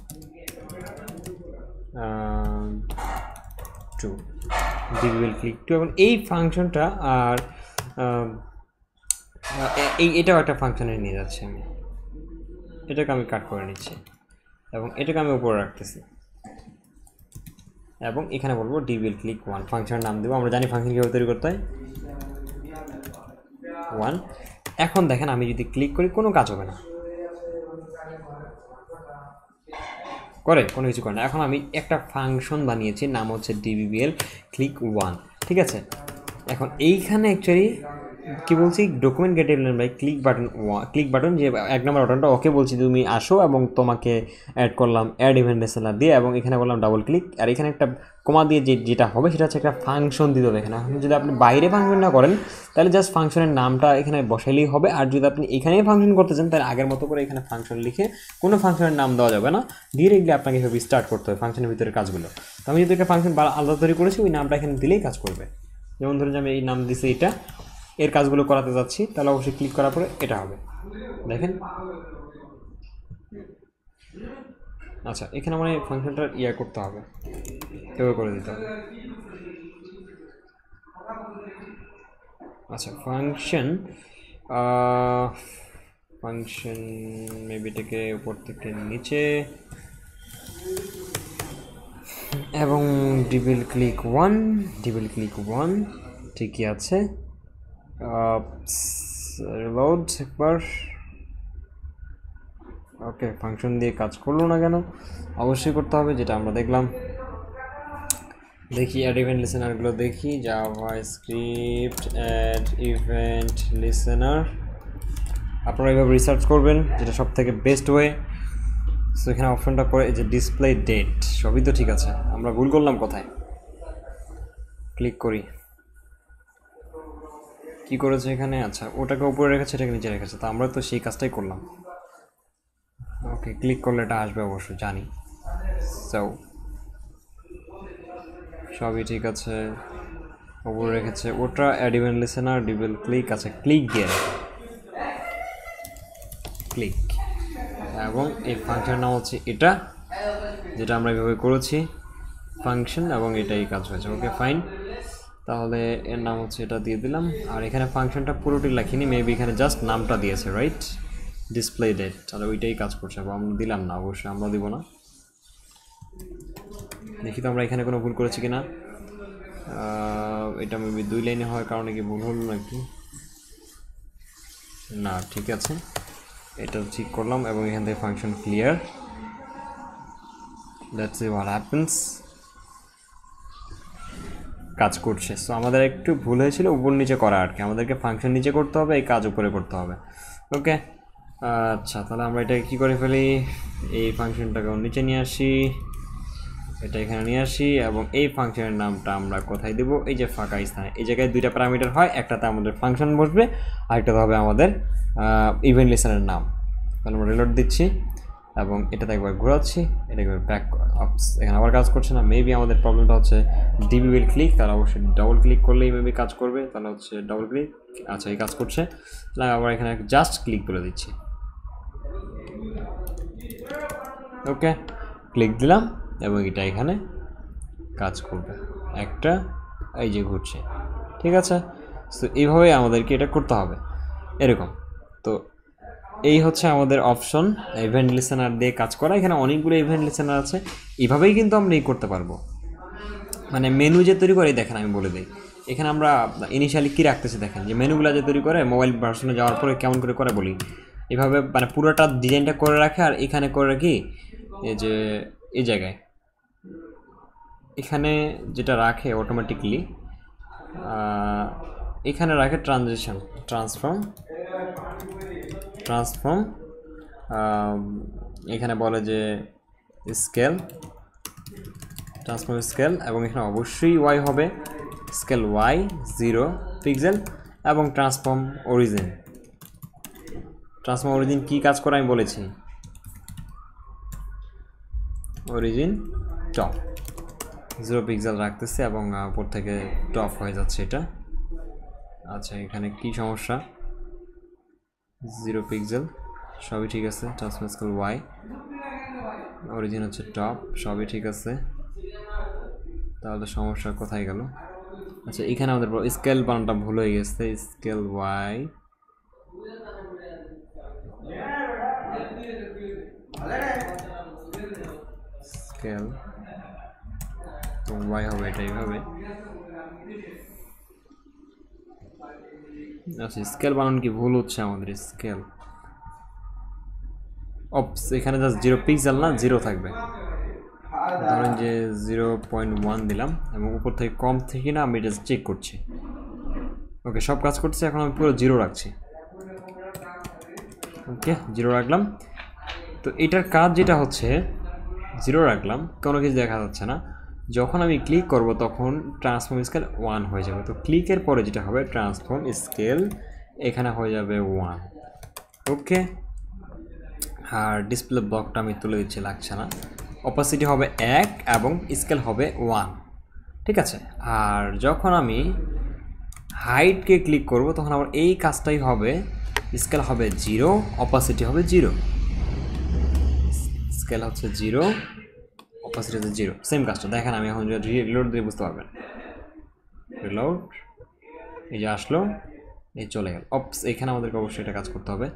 টু ডিভিএল ক্লিক টু এখন এই ফাংশনটা আর এই এটাও একটা ফাংশনে নিয়ে যাচ্ছি আমি এটাকে আমি কাট করে নিচ্ছি এবং এটাকে আমি উপরে রাখতেছি এবং এখানে বলবো ডিবিএল ক্লিক ওয়ান ফাংশনের নাম দেবো আমরা জানি ফাংশন কীভাবে তৈরি করতে হয় ওয়ান এখন দেখেন আমি যদি ক্লিক করি কোনো কাজ হবে না করে কোনো কিছু করে না এখন আমি একটা ফাংশন বানিয়েছি নাম হচ্ছে ডিবিবিএল ক্লিক ওয়ান ঠিক আছে এখন এইখানে অ্যাকচুয়ালি কি বলছি ডকুমেন্ট গেট এভিডেন্স ভাই ক্লিক বাটন ক্লিক বাটন যে এক নম্বর বাটনটা ওকে বলছি তুমি আসো এবং তোমাকে অ্যাড করলাম অ্যাড ইভেন্ট সেলার দিয়ে এবং এখানে বললাম ডাবল ক্লিক আর এখানে একটা কমা দিয়ে যে যেটা হবে সেটা হচ্ছে একটা ফাংশন দিতে হবে এখানে যদি আপনি বাইরে ফাংশন না করেন তাহলে জাস্ট ফাংশনের নামটা এখানে বসাইলেই হবে আর যদি আপনি এখানেই ফাংশন করতে চান তাহলে আগের মতো করে এখানে ফাংশন লিখে কোনো ফাংশনের নাম দেওয়া যাবে না ডিরেক্টলি আপনাকে এভাবে স্টার্ট করতে হবে ফাংশনের ভিতরে কাজগুলো তো আমি যদি একটা ফাংশন আলাদা তৈরি করেছি ওই নামটা এখানে দিলেই কাজ করবে যেমন ধরুন আমি এই নাম দিছি এটা এর কাজগুলো করাতে যাচ্ছি তাহলে অবশ্যই ক্লিক করার পরে এটা হবে দেখেন আচ্ছা এখানে মানে ফাংশনটা ফাংশনটার করতে হবে এভাবে করে দিতে হবে আচ্ছা ফাংশন ফাংশন মেবিটাকে উপর থেকে নিচে এবং DBL click one DBL click one ঠিকই আছে রিলোড একবার ওকে ফাংশন দিয়ে কাজ করলো না কেন অবশ্যই করতে হবে যেটা আমরা দেখলাম দেখি অ্যাড ইভেন্ট লিসেনারগুলো দেখি JavaScript add event listener আপনারা এইভাবে রিসার্চ করবেন যেটা সব থেকে বেস্ট ওয়ে সো এখানে অপশানটা করে এই যে ডিসপ্লে ডেট সবই তো ঠিক আছে আমরা ভুল করলাম কোথায় ক্লিক করি কি করেছে এখানে আচ্ছা ওটাকে উপরে রেখেছে এটাকে নিচে রেখেছে তো আমরা তো সেই কাজটাই করলাম ওকে ক্লিক করলে এটা আসবে অবশ্য জানি চাও সবই ঠিক আছে উপরে রেখেছে ওটা অ্যাডিভেন লিসেনার ডিবেল ক্লিক আছে ক্লিক দিয়ে ক্লিক এবং এই ফাংশনের নাম হচ্ছে এটা যেটা আমরা এভাবে করেছি ফাংশন এবং এটাই কাজ হয়েছে ওকে ফাইন তাহলে এর নাম হচ্ছে এটা দিয়ে দিলাম আর এখানে ফাংশনটা পুরোটি লেখিনি মেবি এখানে জাস্ট নামটা দিয়েছে রাইট ডিসপ্লে ডেট তাহলে ওইটাই কাজ করছে এবং আমরা দিলাম না অবশ্যই আমরা দিব না দেখি তো আমরা এখানে কোনো ভুল করেছি কিনা এটা মেবি দুই লাইনে হওয়ার কারণে কি ভুল হলো নাকি না ঠিক আছে এটা ঠিক করলাম এবং এখান থেকে function clear that's you what happens কাজ করছে সো আমাদের একটু ভুল হয়েছিল উপর নিচে করা আর কি আমাদেরকে ফাংশন নিচে করতে হবে এই কাজ উপরে করতে হবে ওকে আচ্ছা তাহলে আমরা এটাকে কী করে ফেলি এই ফাংশনটাকে নিচে নিয়ে আসি এটা এখানে নিয়ে আসি এবং এই ফাংশনের নামটা আমরা কোথায় দেবো এই যে ফাঁকা স্থান এই জায়গায় দুইটা প্যারামিটার হয় একটাতে আমাদের ফাংশন বসবে আরেকটাতে হবে আমাদের ইভেন্ট লিসনের নাম তাহলে আমরা রিলোড দিচ্ছি এবং এটাতে একবার ঘোরাচ্ছি এটা একবার ব্যাক এখানে আবার কাজ করছে না মেবি আমাদের প্রবলেমটা হচ্ছে ডিবি উইল ক্লিক তাহলে অবশ্যই ডবল ক্লিক করলেই মেবি কাজ করবে তাহলে হচ্ছে ডবল ক্লিক আচ্ছা এই কাজ করছে তাহলে আবার এখানে জাস্ট ক্লিক করে দিচ্ছি ওকে ক্লিক দিলাম এবং এটা এখানে কাজ করবে একটা এই যে ঘুরছে ঠিক আছে তো এইভাবে আমাদেরকে এটা করতে হবে এরকম তো এই হচ্ছে আমাদের অপশন ইভেন্ট লিসেনার দিয়ে কাজ করা এখানে অনেকগুলো ইভেন্ট লিসেনার আছে এভাবেই কিন্তু আমরা এই করতে পারবো মানে মেনু যে তৈরি করে দেখেন আমি বলে দিই এখানে আমরা ইনিশিয়ালি কী রাখতেছি দেখেন যে মেনুগুলো যে তৈরি করে মোবাইল ভার্সনে যাওয়ার পরে কেমন করে করে বলি এভাবে মানে পুরোটা ডিজাইনটা করে রাখে আর এখানে করে রাখি এই যে এই জায়গায় এখানে যেটা রাখে অটোমেটিকলি এখানে রাখে ট্রানজেকশান ট্রান্সফর্ম ট্রান্সফর্ম um, এখানে বলে যে স্কেল ট্রান্সফর্ম স্কেল এবং এখানে অবশ্যই ওয়াই হবে স্কেল ওয়াই জিরো পিক্সেল এবং ট্রান্সফর্ম অরিজিন ট্রান্সফর্ম অরিজিন কি কাজ করে আমি বলেছি অরিজিন টপ জিরো পিক্সেল রাখতেছে এবং উপর থেকে টপ হয়ে যাচ্ছে এটা আচ্ছা এখানে কি সমস্যা জিরো পিক্সেল সবই ঠিক আছে টাচ প্যাসকেল ওয়াই অরিজিন হচ্ছে টপ সবই ঠিক আছে তাহলে সমস্যা কোথায় গেল আচ্ছা এখানে আমাদের স্কেল বানানটা ভুল হয়ে গেছে স্কেল ওয়াই স্কেল তো ওয়াই হবে এটা এইভাবে আচ্ছা স্কেল বানানো কি ভুল হচ্ছে আমাদের স্কেল অপস এখানে জাস্ট জিরো পিক্সেল না জিরো থাকবে ধরেন যে জিরো পয়েন্ট ওয়ান দিলাম এবং উপর থেকে কম থেকে না আমি এটা চেক করছি ওকে সব কাজ করছি এখন আমি পুরো জিরো রাখছি ওকে জিরো রাখলাম তো এটার কাজ যেটা হচ্ছে জিরো রাখলাম কোনো কিছু দেখা যাচ্ছে না যখন আমি ক্লিক করব তখন ট্রান্সফর্ম স্কেল ওয়ান হয়ে যাবে তো ক্লিকের পরে যেটা হবে ট্রান্সফর্ম স্কেল এখানে হয়ে যাবে ওয়ান ওকে আর ডিসপ্লে ব্লকটা আমি তুলে দিচ্ছি লাগছে না অপাসিটি হবে এক এবং স্কেল হবে ওয়ান ঠিক আছে আর যখন আমি হাইটকে ক্লিক করব তখন আমার এই কাজটাই হবে স্কেল হবে জিরো অপাসিটি হবে জিরো স্কেল হচ্ছে জিরো অ্যাট্রোসিটি হচ্ছে জিরো সেম কাজটা দেখেন আমি এখন রিলোড দিয়ে বুঝতে পারবেন রিলোড এই যে আসলো এই চলে গেল অপস এখানে আমাদেরকে অবশ্যই এটা কাজ করতে হবে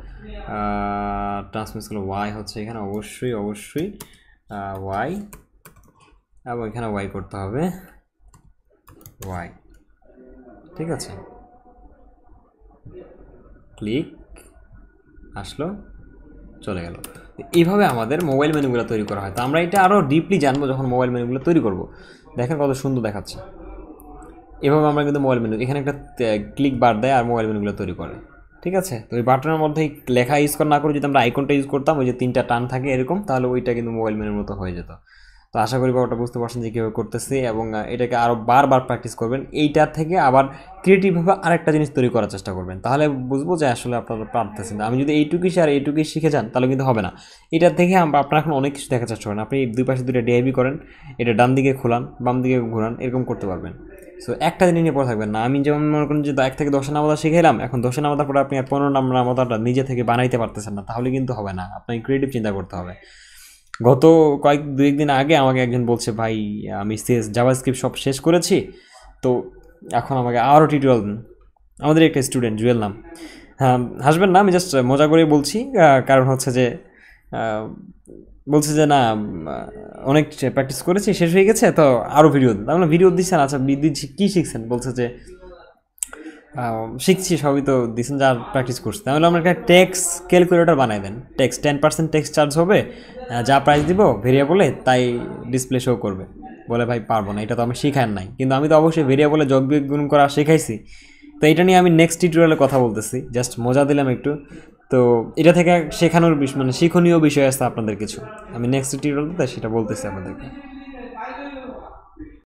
ট্রান্সমিশন ওয়াই হচ্ছে এখানে অবশ্যই অবশ্যই ওয়াই এবং এখানে ওয়াই করতে হবে ওয়াই ঠিক আছে ক্লিক আসলো চলে গেল এইভাবে আমাদের মোবাইল মেনুগুলো তৈরি করা হয় তো আমরা এটা আরও ডিপলি জানবো যখন মোবাইল মেনুগুলো তৈরি করব দেখেন কত সুন্দর দেখাচ্ছে এভাবে আমরা কিন্তু মোবাইল মেনু এখানে একটা ক্লিক বার দেয় আর মোবাইল মেনুগুলো তৈরি করে ঠিক আছে তো ওই বাটনের মধ্যে লেখা ইউজ করা না করে যদি আমরা আইকনটা ইউজ করতাম ওই যে তিনটা টান থাকে এরকম তাহলে ওইটা কিন্তু মোবাইল মেনুর মতো হয়ে যেত তো আশা করি বাবাটা বুঝতে পারছেন যে কীভাবে করতেছি এবং এটাকে আরও বারবার প্র্যাকটিস করবেন এইটার থেকে আবার ক্রিয়েটিভভাবে আরেকটা জিনিস তৈরি করার চেষ্টা করবেন তাহলে বুঝবো যে আসলে আপনারা পারতেছেন আমি যদি এইটুকুই আর এইটুকুই শিখে যান তাহলে কিন্তু হবে না এটার থেকে আপনার এখন অনেক কিছু দেখার চেষ্টা করেন আপনি দুই পাশে দুটো ডিআইবি করেন এটা ডান দিকে খোলান বাম দিকে ঘোরান এরকম করতে পারবেন সো একটা জিনিস নিয়ে পড়ে থাকবেন না আমি যেমন মনে করেন যে এক থেকে দশটা নামাদা শিখে এলাম এখন দশটা নামাদার পরে আপনি আর পনেরো নামাদাটা নিজে থেকে বানাইতে পারতেছেন না তাহলে কিন্তু হবে না আপনাকে ক্রিয়েটিভ চিন্তা করতে হবে গত কয়েক দু একদিন আগে আমাকে একজন বলছে ভাই আমি সিএস জাভা স্ক্রিপ্ট সব শেষ করেছি তো এখন আমাকে আরও টিউটোরিয়াল দিন আমাদের একটা স্টুডেন্ট জুয়েল নাম হ্যাঁ হাসবেন না আমি জাস্ট মজা করে বলছি কারণ হচ্ছে যে বলছে যে না অনেক প্র্যাকটিস করেছি শেষ হয়ে গেছে তো আরও ভিডিও দিন আমরা ভিডিও দিচ্ছেন আচ্ছা দিচ্ছি কী শিখছেন বলছে যে শিখছি সবই তো দিচ্ছেন যা প্র্যাকটিস করছি তাহলে আমরা একটা ট্যাক্স ক্যালকুলেটর বানাই then tax ten percent tax charge হবে যা প্রাইস দিব ভেরিয়েবলে তাই ডিসপ্লে শো করবে বলে ভাই পারবো না এটা তো আমি শেখার নাই কিন্তু আমি তো অবশ্যই ভেরিয়েবলে যোগ বিগুণ করা শেখাইছি তো এটা নিয়ে আমি নেক্সট টিউটোরিয়ালে কথা বলতেছি জাস্ট মজা দিলাম একটু তো এটা থেকে শেখানোর মানে শিক্ষণীয় বিষয় আছে আপনাদের কিছু আমি নেক্সট টিউটোরিয়ালে সেটা বলতেছি আপনাদেরকে